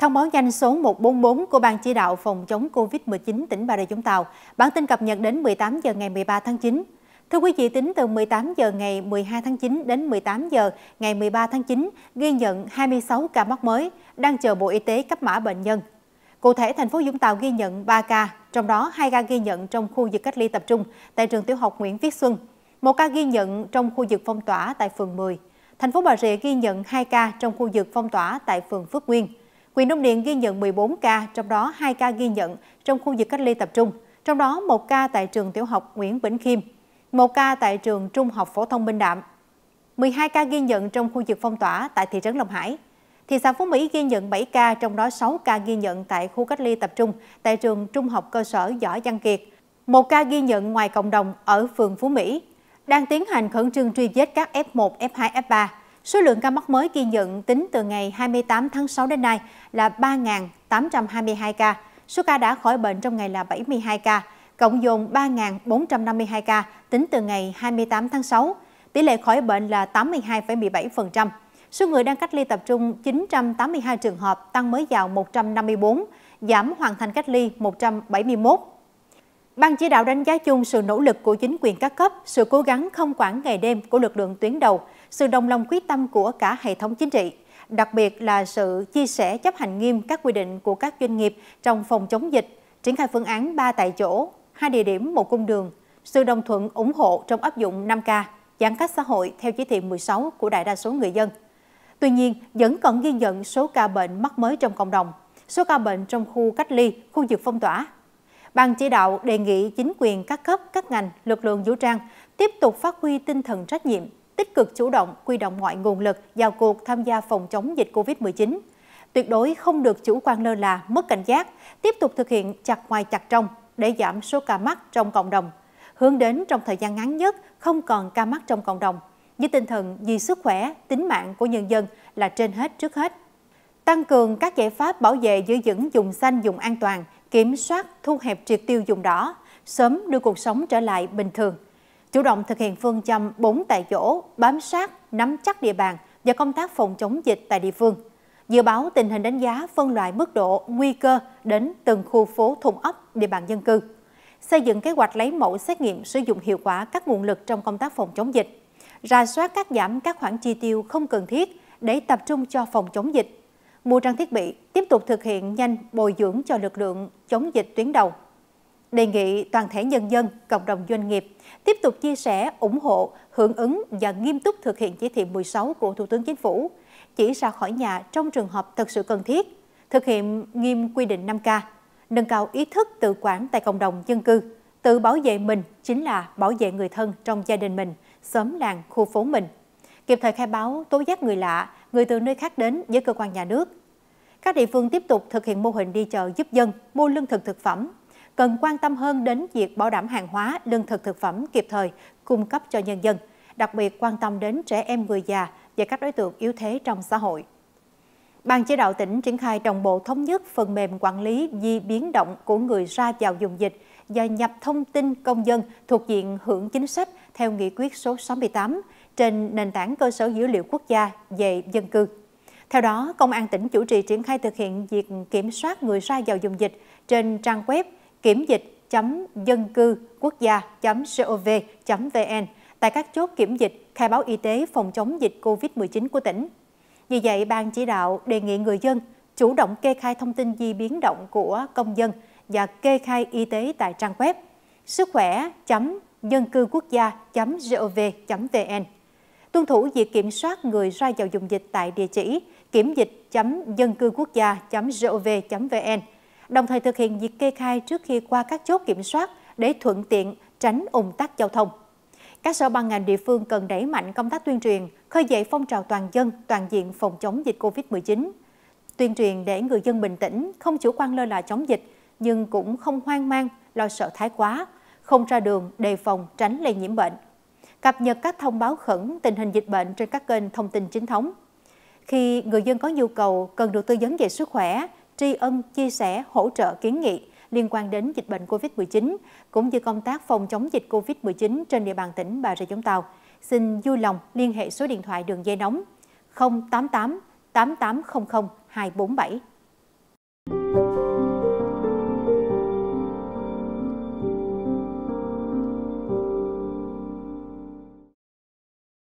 Thông báo nhanh số 144 của Ban chỉ đạo phòng chống COVID-19 tỉnh Bà Rịa Vũng Tàu. Bản tin cập nhật đến 18 giờ ngày 13 tháng 9. Thưa quý vị, tính từ 18 giờ ngày 12 tháng 9 đến 18 giờ ngày 13 tháng 9, ghi nhận 26 ca mắc mới, đang chờ Bộ Y tế cấp mã bệnh nhân. Cụ thể, thành phố Vũng Tàu ghi nhận 3 ca, trong đó 2 ca ghi nhận trong khu vực cách ly tập trung tại trường tiểu học Nguyễn Viết Xuân, 1 ca ghi nhận trong khu vực phong tỏa tại phường 10. Thành phố Bà Rịa ghi nhận 2 ca trong khu vực phong tỏa tại phường Phước Nguyên huyện Đông điện ghi nhận 14 ca, trong đó 2 ca ghi nhận trong khu vực cách ly tập trung, trong đó 1 ca tại trường tiểu học Nguyễn Bỉnh Khiêm, 1 ca tại trường Trung học Phổ thông Minh Đạm, 12 ca ghi nhận trong khu vực phong tỏa tại thị trấn Long Hải. Thị xã Phú Mỹ ghi nhận 7 ca, trong đó 6 ca ghi nhận tại khu cách ly tập trung tại trường Trung học cơ sở Võ Văn Kiệt, 1 ca ghi nhận ngoài cộng đồng ở phường Phú Mỹ. Đang tiến hành khẩn trương truy vết các F1, F2, F3 Số lượng ca mắc mới ghi nhận tính từ ngày 28 tháng 6 đến nay là 3.822 ca. Số ca đã khỏi bệnh trong ngày là 72 ca, cộng dồn 3.452 ca tính từ ngày 28 tháng 6. Tỷ lệ khỏi bệnh là 82,17%. Số người đang cách ly tập trung 982 trường hợp, tăng mới vào 154, giảm hoàn thành cách ly 171. Ban chỉ đạo đánh giá chung sự nỗ lực của chính quyền các cấp, sự cố gắng không quản ngày đêm của lực lượng tuyến đầu, sự đồng lòng quyết tâm của cả hệ thống chính trị, đặc biệt là sự chia sẻ chấp hành nghiêm các quy định của các doanh nghiệp trong phòng chống dịch, triển khai phương án 3 tại chỗ, hai địa điểm một cung đường, sự đồng thuận ủng hộ trong áp dụng 5K, giãn cách xã hội theo chỉ thị 16 của đại đa số người dân. Tuy nhiên, vẫn còn ghi nhận số ca bệnh mắc mới trong cộng đồng, số ca bệnh trong khu cách ly, khu vực phong tỏa Ban chỉ đạo đề nghị chính quyền các cấp, các ngành, lực lượng vũ trang tiếp tục phát huy tinh thần trách nhiệm, tích cực chủ động, quy động mọi nguồn lực vào cuộc tham gia phòng chống dịch COVID-19. Tuyệt đối không được chủ quan lơ là, mất cảnh giác, tiếp tục thực hiện chặt ngoài chặt trong để giảm số ca mắc trong cộng đồng. Hướng đến trong thời gian ngắn nhất không còn ca mắc trong cộng đồng, với tinh thần vì sức khỏe, tính mạng của nhân dân là trên hết trước hết. Tăng cường các giải pháp bảo vệ giữ vững dùng xanh, dùng an toàn, kiểm soát thu hẹp triệt tiêu dùng đỏ, sớm đưa cuộc sống trở lại bình thường. Chủ động thực hiện phương châm 4 tại chỗ, bám sát, nắm chắc địa bàn và công tác phòng chống dịch tại địa phương. Dự báo tình hình đánh giá phân loại mức độ nguy cơ đến từng khu phố thùng ấp địa bàn dân cư. Xây dựng kế hoạch lấy mẫu xét nghiệm sử dụng hiệu quả các nguồn lực trong công tác phòng chống dịch. Ra soát các giảm các khoản chi tiêu không cần thiết để tập trung cho phòng chống dịch mua trang thiết bị, tiếp tục thực hiện nhanh bồi dưỡng cho lực lượng chống dịch tuyến đầu. Đề nghị toàn thể nhân dân, cộng đồng doanh nghiệp tiếp tục chia sẻ, ủng hộ, hưởng ứng và nghiêm túc thực hiện chỉ thị 16 của Thủ tướng Chính phủ, chỉ ra khỏi nhà trong trường hợp thật sự cần thiết, thực hiện nghiêm quy định 5K, nâng cao ý thức tự quản tại cộng đồng dân cư, tự bảo vệ mình chính là bảo vệ người thân trong gia đình mình, xóm làng, khu phố mình kịp thời khai báo, tố giác người lạ, người từ nơi khác đến với cơ quan nhà nước. Các địa phương tiếp tục thực hiện mô hình đi chợ giúp dân, mua lương thực thực phẩm, cần quan tâm hơn đến việc bảo đảm hàng hóa, lương thực thực phẩm kịp thời cung cấp cho nhân dân, đặc biệt quan tâm đến trẻ em người già và các đối tượng yếu thế trong xã hội. Ban chỉ đạo tỉnh triển khai đồng bộ thống nhất phần mềm quản lý di biến động của người ra vào vùng dịch và nhập thông tin công dân thuộc diện hưởng chính sách theo nghị quyết số 68 trên nền tảng cơ sở dữ liệu quốc gia về dân cư. Theo đó, Công an tỉnh chủ trì triển khai thực hiện việc kiểm soát người ra vào dùng dịch trên trang web kiểm dịch dân cư quốc gia gov vn tại các chốt kiểm dịch khai báo y tế phòng chống dịch COVID-19 của tỉnh. Vì vậy, Ban chỉ đạo đề nghị người dân chủ động kê khai thông tin di biến động của công dân và kê khai y tế tại trang web sức khỏe.dân cư quốc gia.gov.vn. Tuân thủ việc kiểm soát người ra vào dùng dịch tại địa chỉ kiểm dịch.dân cư quốc gia.gov.vn, đồng thời thực hiện việc kê khai trước khi qua các chốt kiểm soát để thuận tiện tránh ủng tắc giao thông các sở ban ngành địa phương cần đẩy mạnh công tác tuyên truyền, khơi dậy phong trào toàn dân toàn diện phòng chống dịch Covid-19. Tuyên truyền để người dân bình tĩnh, không chủ quan lơ là chống dịch, nhưng cũng không hoang mang, lo sợ thái quá, không ra đường, đề phòng, tránh lây nhiễm bệnh. Cập nhật các thông báo khẩn tình hình dịch bệnh trên các kênh thông tin chính thống. Khi người dân có nhu cầu cần được tư vấn về sức khỏe, tri ân, chia sẻ, hỗ trợ kiến nghị, liên quan đến dịch bệnh COVID-19, cũng như công tác phòng chống dịch COVID-19 trên địa bàn tỉnh Bà Rịa Vũng Tàu, xin vui lòng liên hệ số điện thoại đường dây nóng 088 8800 247.